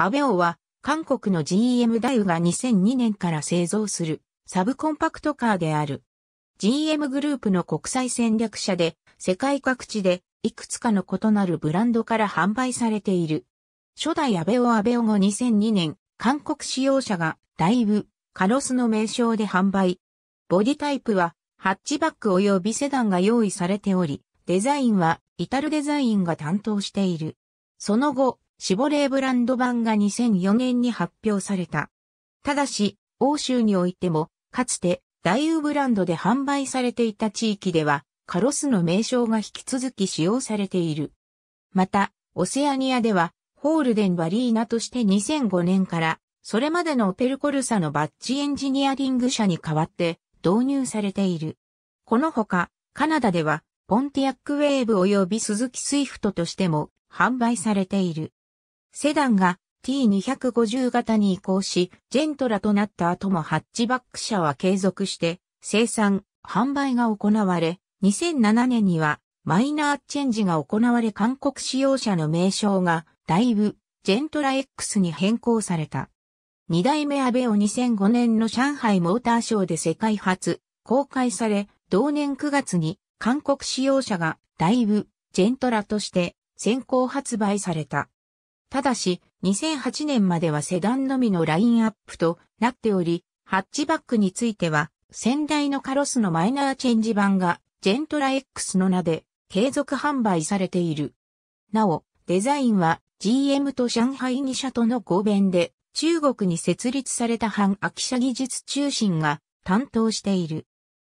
アベオは、韓国の GM ダイウが2002年から製造するサブコンパクトカーである。GM グループの国際戦略者で、世界各地でいくつかの異なるブランドから販売されている。初代アベオアベオ後2002年、韓国使用者がダイウ、カロスの名称で販売。ボディタイプは、ハッチバック及びセダンが用意されており、デザインは、イタルデザインが担当している。その後、シボレーブランド版が2004年に発表された。ただし、欧州においても、かつて、大イブランドで販売されていた地域では、カロスの名称が引き続き使用されている。また、オセアニアでは、ホールデンバリーナとして2005年から、それまでのオペルコルサのバッジエンジニアリング社に代わって導入されている。このほか、カナダでは、ポンティアックウェーブ及び鈴木スイフトとしても販売されている。セダンが T250 型に移行し、ジェントラとなった後もハッチバック車は継続して生産、販売が行われ、2007年にはマイナーチェンジが行われ韓国使用者の名称がだいぶジェントラ X に変更された。二代目安倍を2005年の上海モーターショーで世界初公開され、同年9月に韓国使用者がダイブ、ジェントラとして先行発売された。ただし、2008年まではセダンのみのラインアップとなっており、ハッチバックについては、先代のカロスのマイナーチェンジ版が、ジェントラ X の名で継続販売されている。なお、デザインは GM と上海2社との合弁で、中国に設立された反秋社技術中心が担当している。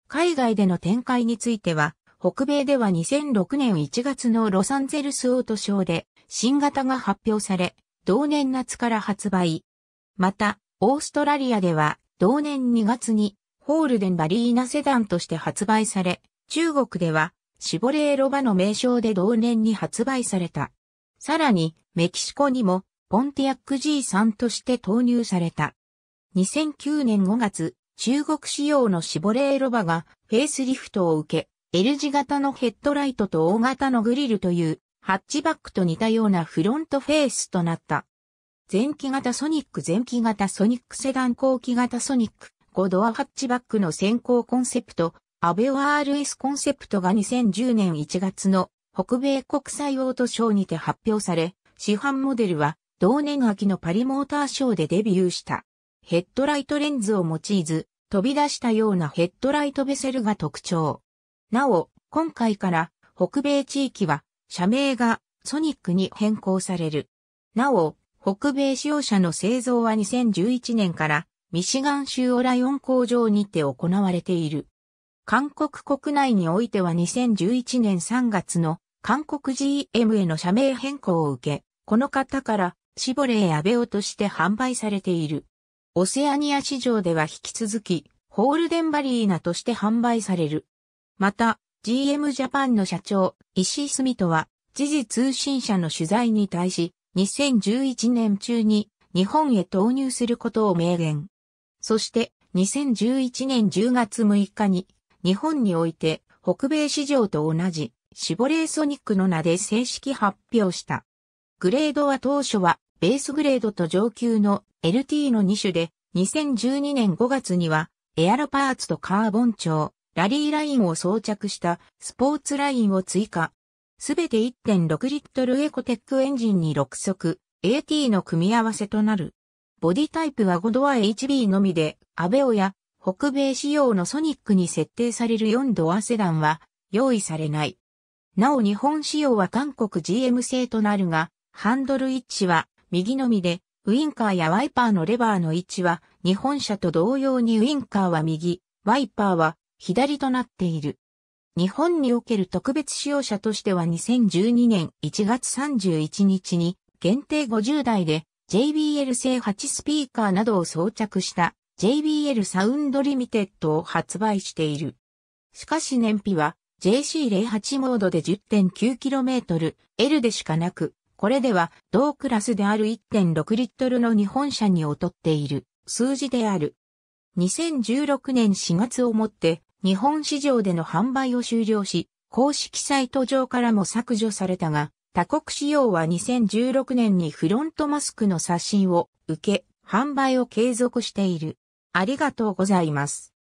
海外での展開については、北米では2006年1月のロサンゼルスオートショーで新型が発表され、同年夏から発売。また、オーストラリアでは同年2月にホールデンバリーナセダンとして発売され、中国ではシボレーロバの名称で同年に発売された。さらに、メキシコにもポンティアック G3 として投入された。2009年5月、中国仕様のシボレーロバがフェイスリフトを受け、L 字型のヘッドライトと大型のグリルというハッチバックと似たようなフロントフェースとなった。前期型ソニック前期型ソニックセダン後期型ソニック5ドアハッチバックの先行コンセプト、アベオ RS コンセプトが2010年1月の北米国際オートショーにて発表され、市販モデルは同年秋のパリモーターショーでデビューした。ヘッドライトレンズを用いず、飛び出したようなヘッドライトベセルが特徴。なお、今回から北米地域は社名がソニックに変更される。なお、北米使用車の製造は2011年からミシガン州オライオン工場にて行われている。韓国国内においては2011年3月の韓国 GM への社名変更を受け、この方からシボレーアベオとして販売されている。オセアニア市場では引き続き、ホールデンバリーナとして販売される。また、GM ジャパンの社長、石井澄人は、時事通信社の取材に対し、2011年中に日本へ投入することを明言。そして、2011年10月6日に、日本において、北米市場と同じ、シボレーソニックの名で正式発表した。グレードは当初は、ベースグレードと上級の LT の2種で、2012年5月には、エアロパーツとカーボン調、ラリーラインを装着したスポーツラインを追加。すべて1.6リットルエコテックエンジンに6速 AT の組み合わせとなる。ボディタイプは5ドア HB のみで、アベオや北米仕様のソニックに設定される4ドアセダンは用意されない。なお日本仕様は韓国 GM 製となるが、ハンドル位置は右のみで、ウインカーやワイパーのレバーの位置は日本車と同様にウインカーは右、ワイパーは左となっている。日本における特別使用者としては2012年1月31日に限定50台で JBL 製8スピーカーなどを装着した JBL サウンドリミテッドを発売している。しかし燃費は JC08 モードで 10.9km L でしかなく、これでは同クラスである1.6リットルの日本車に劣っている数字である。2016年4月をもって日本市場での販売を終了し、公式サイト上からも削除されたが、他国仕様は2016年にフロントマスクの刷新を受け、販売を継続している。ありがとうございます。